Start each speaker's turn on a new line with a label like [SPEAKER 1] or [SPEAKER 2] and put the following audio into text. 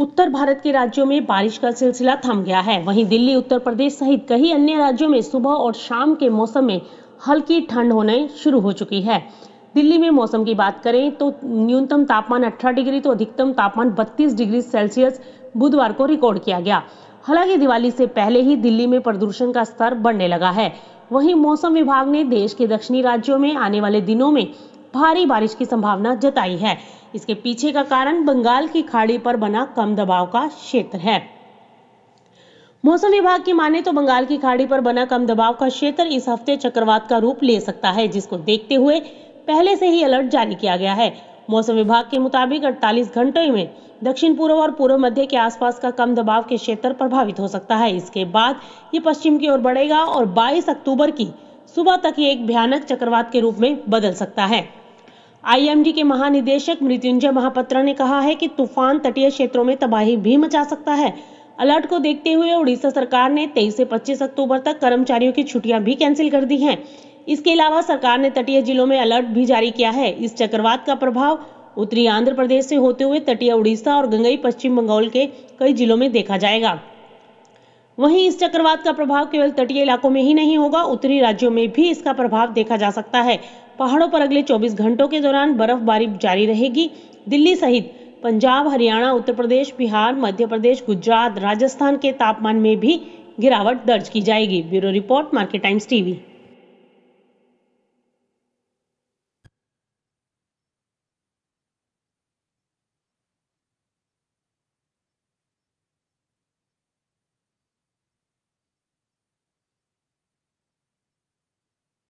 [SPEAKER 1] उत्तर भारत के राज्यों में बारिश का सिलसिला थम गया है वहीं दिल्ली उत्तर प्रदेश सहित कई अन्य राज्यों में सुबह और शाम के मौसम में हल्की ठंड होने शुरू हो चुकी है दिल्ली में मौसम की बात करें तो न्यूनतम तापमान 18 डिग्री तो अधिकतम तापमान 32 डिग्री सेल्सियस बुधवार को रिकॉर्ड किया गया हालांकि दिवाली से पहले ही दिल्ली में प्रदूषण का स्तर बढ़ने लगा है वहीं मौसम विभाग ने देश के दक्षिणी राज्यों में आने वाले दिनों में भारी बारिश की संभावना जताई है इसके पीछे का कारण बंगाल की खाड़ी पर बना कम दबाव का क्षेत्र है मौसम विभाग की माने तो बंगाल की खाड़ी पर बना कम दबाव का क्षेत्र इस हफ्ते चक्रवात का रूप ले सकता है जिसको देखते हुए पहले से ही अलर्ट जारी किया गया है मौसम विभाग के मुताबिक 48 घंटे में दक्षिण पूर्व और पूर्व मध्य के आसपास का कम दबाव के क्षेत्र प्रभावित हो सकता है इसके बाद ये पश्चिम की ओर बढ़ेगा और 22 अक्टूबर की सुबह तक ये एक भयानक चक्रवात के रूप में बदल सकता है आईएमडी के महानिदेशक मृत्युंजय महापत्रा ने कहा है कि तूफान तटीय क्षेत्रों में तबाही भी मचा सकता है अलर्ट को देखते हुए उड़ीसा सरकार ने 23 से 25 अक्टूबर तक कर्मचारियों की छुट्टियां भी कैंसिल कर दी हैं इसके अलावा सरकार ने तटीय जिलों में अलर्ट भी जारी किया है इस चक्रवात का प्रभाव उत्तरी आंध्र प्रदेश से होते हुए तटीय उड़ीसा और गंगई पश्चिम बंगाल के कई जिलों में देखा जाएगा वहीं इस चक्रवात का प्रभाव केवल तटीय इलाकों में ही नहीं होगा उत्तरी राज्यों में भी इसका प्रभाव देखा जा सकता है पहाड़ों पर अगले 24 घंटों के दौरान बर्फबारी जारी रहेगी दिल्ली सहित पंजाब हरियाणा उत्तर प्रदेश बिहार मध्य प्रदेश गुजरात राजस्थान के तापमान में भी गिरावट दर्ज की जाएगी bureau report market times TV